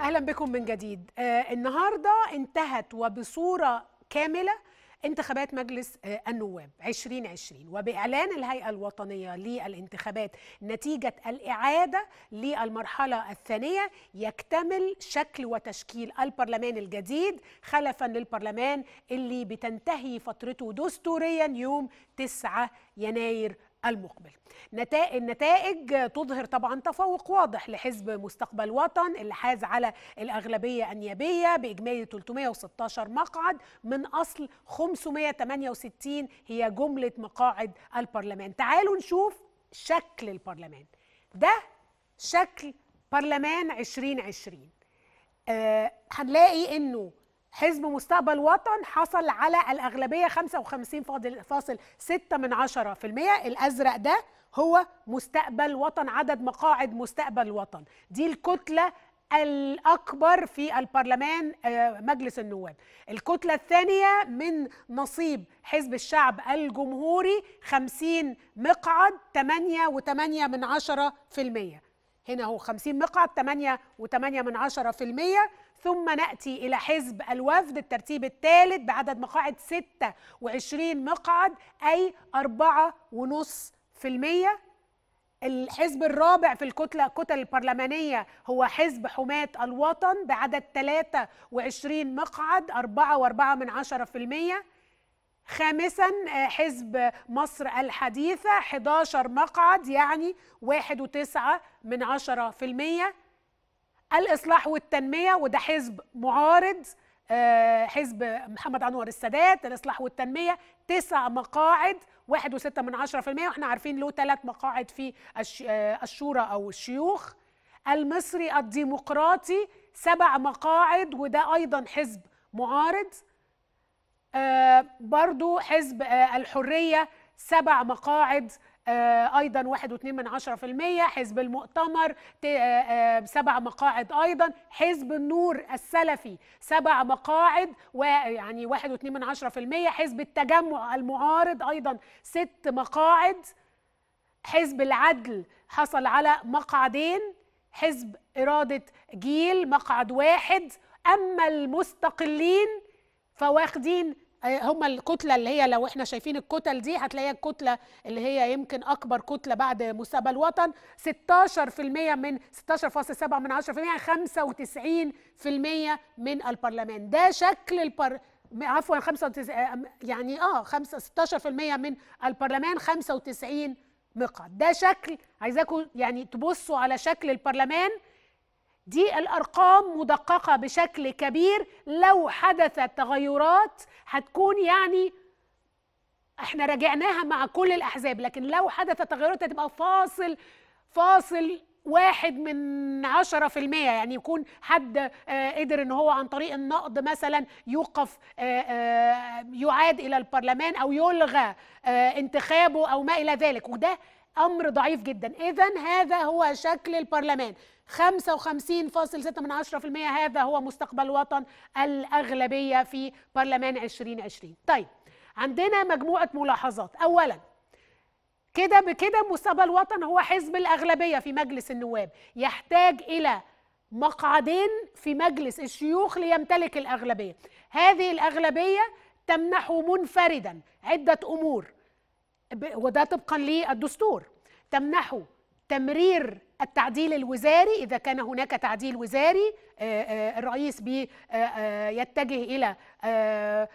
اهلا بكم من جديد آه النهارده انتهت وبصوره كامله انتخابات مجلس آه، النواب 2020 وبإعلان الهيئة الوطنية للانتخابات نتيجة الإعادة للمرحلة الثانية يكتمل شكل وتشكيل البرلمان الجديد خلفا للبرلمان اللي بتنتهي فترته دستوريا يوم 9 يناير المقبل النتائج تظهر طبعا تفوق واضح لحزب مستقبل وطن اللي حاز على الأغلبية النيابية بإجمالي 316 مقعد من أصل 568 هي جملة مقاعد البرلمان تعالوا نشوف شكل البرلمان ده شكل برلمان 2020 آه هنلاقي أنه حزب مستقبل وطن حصل على الأغلبية 55.6 من 10% الأزرق ده هو مستقبل وطن عدد مقاعد مستقبل وطن دي الكتلة الأكبر في البرلمان آه، مجلس النواب الكتلة الثانية من نصيب حزب الشعب الجمهوري 50 مقعد 8.8 من 10% هنا هو 50 مقعد 8.8 من 10% ثم نأتي إلى حزب الوفد الترتيب الثالث بعدد مقاعد 26 مقعد أي 4.5% الحزب الرابع في الكتلة الكتل البرلمانية هو حزب حماة الوطن بعدد 23 مقعد 4.4% خامسا حزب مصر الحديثة 11 مقعد يعني 1.9 من عشرة في المية الاصلاح والتنميه وده حزب معارض آه، حزب محمد انور السادات الاصلاح والتنميه تسع مقاعد 1.6 من واحنا عارفين له ثلاث مقاعد في آه، الشورى او الشيوخ المصري الديمقراطي سبع مقاعد وده ايضا حزب معارض آه، برضو حزب الحريه سبع مقاعد آه، ايضا 1.2% حزب المؤتمر آه، آه، سبع مقاعد ايضا حزب النور السلفي سبع مقاعد ويعني 1.2% حزب التجمع المعارض ايضا ست مقاعد حزب العدل حصل على مقعدين حزب اراده جيل مقعد واحد اما المستقلين فواخدين آه، هم الكتله اللي هي لو احنا شايفين الكتل دي هتلاقيها الكتله اللي هي يمكن اكبر كتله بعد مستقبل الوطن 16% من 16.7 من 10% يعني 95% من البرلمان ده شكل البر عفوا 95 آه، يعني اه 16% من البرلمان 95 مقعد ده شكل عايزاكم يعني تبصوا على شكل البرلمان دي الارقام مدققه بشكل كبير لو حدثت تغيرات هتكون يعني احنا راجعناها مع كل الاحزاب لكن لو حدثت تغيرات هتبقى فاصل فاصل واحد من عشرة في المية يعني يكون حد آه، قدر ان هو عن طريق النقد مثلا يوقف آه، آه، يعاد الى البرلمان او يلغى انتخابه او ما الى ذلك وده امر ضعيف جدا اذا هذا هو شكل البرلمان 55.6% هذا هو مستقبل الوطن الاغلبيه في برلمان 2020 طيب عندنا مجموعه ملاحظات اولا كده بكده مستقبل الوطن هو حزب الاغلبيه في مجلس النواب يحتاج الى مقعدين في مجلس الشيوخ ليمتلك الاغلبيه هذه الاغلبيه تمنحه منفردا عده امور وده طبقا للدستور تمنحه تمرير التعديل الوزاري اذا كان هناك تعديل وزاري آه، آه، الرئيس بيتجه آه،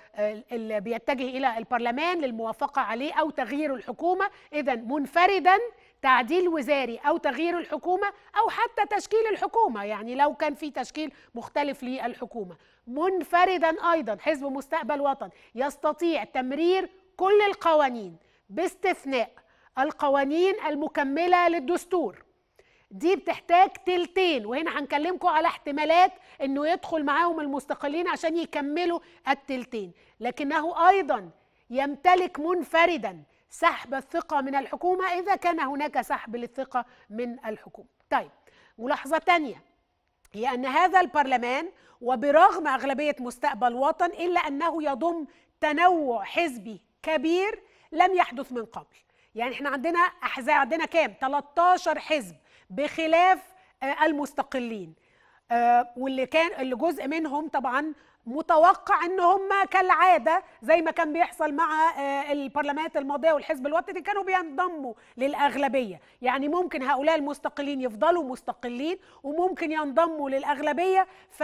الى بيتجه الى البرلمان للموافقه عليه او تغيير الحكومه اذا منفردا تعديل وزاري او تغيير الحكومه او حتى تشكيل الحكومه يعني لو كان في تشكيل مختلف للحكومه منفردا ايضا حزب مستقبل وطن يستطيع تمرير كل القوانين باستثناء القوانين المكملة للدستور دي بتحتاج تلتين وهنا هنكلمكم على احتمالات انه يدخل معاهم المستقلين عشان يكملوا التلتين لكنه ايضا يمتلك منفردا سحب الثقة من الحكومة إذا كان هناك سحب للثقة من الحكومة طيب ملاحظة تانية هي أن هذا البرلمان وبرغم أغلبية مستقبل وطن إلا أنه يضم تنوع حزبي كبير لم يحدث من قبل يعني احنا عندنا احزاب عندنا كام 13 حزب بخلاف آه، المستقلين آه، واللي كان اللي جزء منهم طبعا متوقع ان هم كالعاده زي ما كان بيحصل مع آه، البرلمانات الماضيه والحزب الوطني كانوا بينضموا للاغلبيه، يعني ممكن هؤلاء المستقلين يفضلوا مستقلين وممكن ينضموا للاغلبيه ف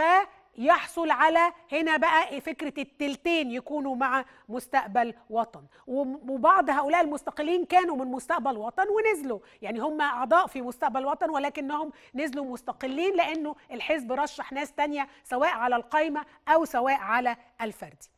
يحصل على هنا بقى فكرة التلتين يكونوا مع مستقبل وطن وبعض هؤلاء المستقلين كانوا من مستقبل وطن ونزلوا يعني هم أعضاء في مستقبل وطن ولكنهم نزلوا مستقلين لأنه الحزب رشح ناس تانية سواء على القايمة أو سواء على الفردي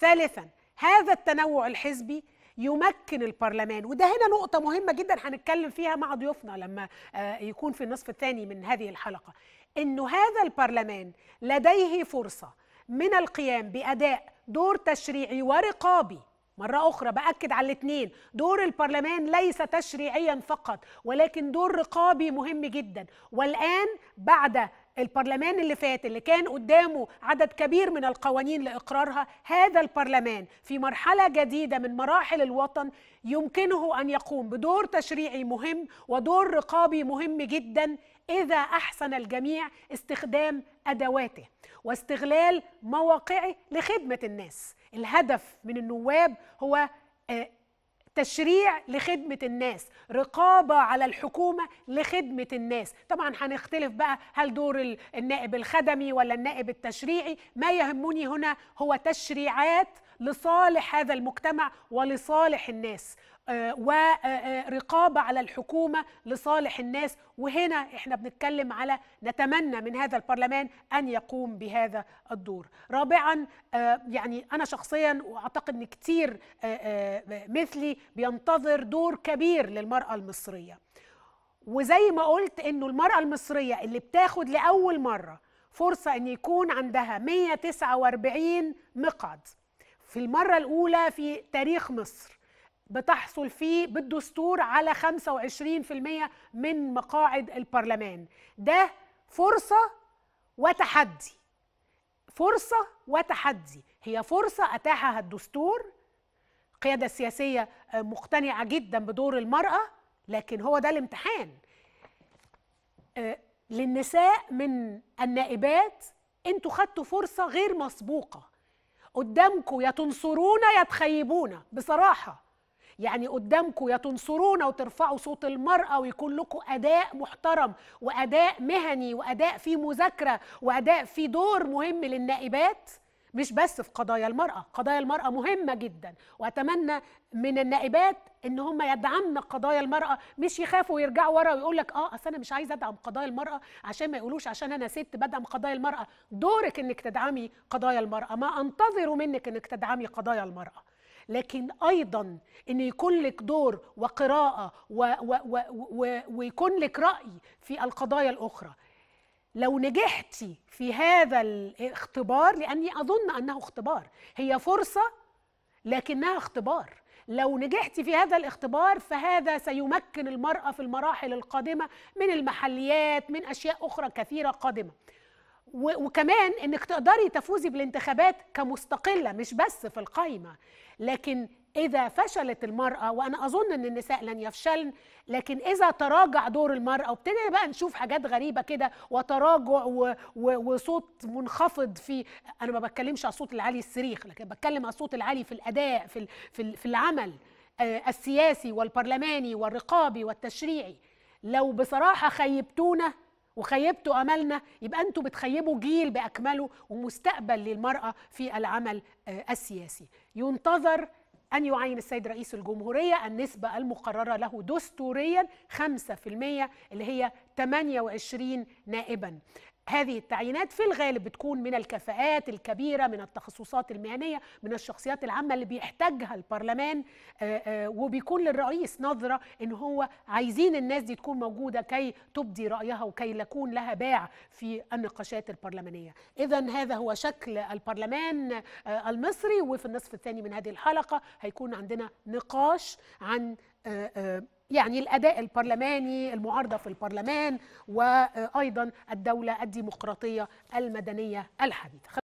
ثالثا هذا التنوع الحزبي يمكن البرلمان وده هنا نقطة مهمة جدا هنتكلم فيها مع ضيوفنا لما آه، يكون في النصف الثاني من هذه الحلقة أن هذا البرلمان لديه فرصه من القيام باداء دور تشريعي ورقابي مرة أخرى بأكد على الاثنين دور البرلمان ليس تشريعيا فقط ولكن دور رقابي مهم جدا والآن بعد البرلمان اللي فات اللي كان قدامه عدد كبير من القوانين لاقرارها هذا البرلمان في مرحله جديده من مراحل الوطن يمكنه ان يقوم بدور تشريعي مهم ودور رقابي مهم جدا اذا احسن الجميع استخدام ادواته واستغلال مواقعه لخدمه الناس الهدف من النواب هو آه، تشريع لخدمة الناس رقابة على الحكومة لخدمة الناس طبعا هنختلف بقى هل دور النائب الخدمي ولا النائب التشريعي ما يهمني هنا هو تشريعات لصالح هذا المجتمع ولصالح الناس آه، ورقابه آه، آه، على الحكومه لصالح الناس وهنا احنا بنتكلم على نتمنى من هذا البرلمان ان يقوم بهذا الدور. رابعا يعني انا شخصيا واعتقد ان كتير مثلي بينتظر دور كبير للمراه المصريه. وزي ما قلت انه المراه المصريه اللي بتاخد لاول مره فرصه ان يكون عندها 149 مقعد في المرة الأولى في تاريخ مصر بتحصل فيه بالدستور على 25% من مقاعد البرلمان ده فرصة وتحدي فرصة وتحدي هي فرصة أتاحها الدستور القيادة السياسية مقتنعة جدا بدور المرأة لكن هو ده الامتحان آه، للنساء من النائبات انتوا خدتوا فرصة غير مسبوقة قدامكم يا تنصرونا يا تخيبونا بصراحه يعني قدامكم يا تنصرونا وترفعوا صوت المرأة ويكون لكم أداء محترم وأداء مهني وأداء فيه مذاكرة وأداء فيه دور مهم للنائبات مش بس في قضايا المرأة قضايا المرأة مهمة جدا وأتمنى من النائبات ان هم يدعمنا قضايا المراه مش يخافوا ويرجعوا ورا ويقول لك اه اصل انا مش عايز ادعم قضايا المراه عشان ما يقولوش عشان انا ست بدعم قضايا المراه دورك انك تدعمي قضايا المراه ما انتظر منك انك تدعمي قضايا المراه لكن ايضا ان يكون لك دور وقراءه و و و و ويكون لك راي في القضايا الاخرى لو نجحتي في هذا الاختبار لاني اظن انه اختبار هي فرصه لكنها اختبار لو نجحتي في هذا الاختبار فهذا سيمكن المراه في المراحل القادمه من المحليات من اشياء اخرى كثيره قادمه وكمان انك تقدري تفوزي بالانتخابات كمستقله مش بس في القايمه لكن إذا فشلت المرأة وأنا أظن أن النساء لن يفشلن لكن إذا تراجع دور المرأة وابتدينا بقى نشوف حاجات غريبة كده وتراجع و... و... وصوت منخفض في أنا ما بتكلمش على الصوت العالي الصريخ لكن بتكلم على الصوت العالي في الأداء في, ال... في, ال... في العمل آه، السياسي والبرلماني والرقابي والتشريعي لو بصراحة خيبتونا وخيبتوا املنا يبقى انتوا بتخيبوا جيل باكمله ومستقبل للمراه في العمل آه، السياسي ينتظر أن يعين السيد رئيس الجمهورية النسبة المقررة له دستوريا 5% اللي هي 28 نائبا هذه التعيينات في الغالب بتكون من الكفاءات الكبيرة من التخصصات المهنية من الشخصيات العامة اللي بيحتاجها البرلمان آه، آه، وبيكون للرئيس نظرة إن هو عايزين الناس دي تكون موجودة كي تبدي رأيها وكي يكون لها باع في النقاشات البرلمانية إذا هذا هو شكل البرلمان آه، المصري وفي النصف الثاني من هذه الحلقة هيكون عندنا نقاش عن يعني الاداء البرلماني المعارضه في البرلمان وايضا الدوله الديمقراطيه المدنيه الحديثه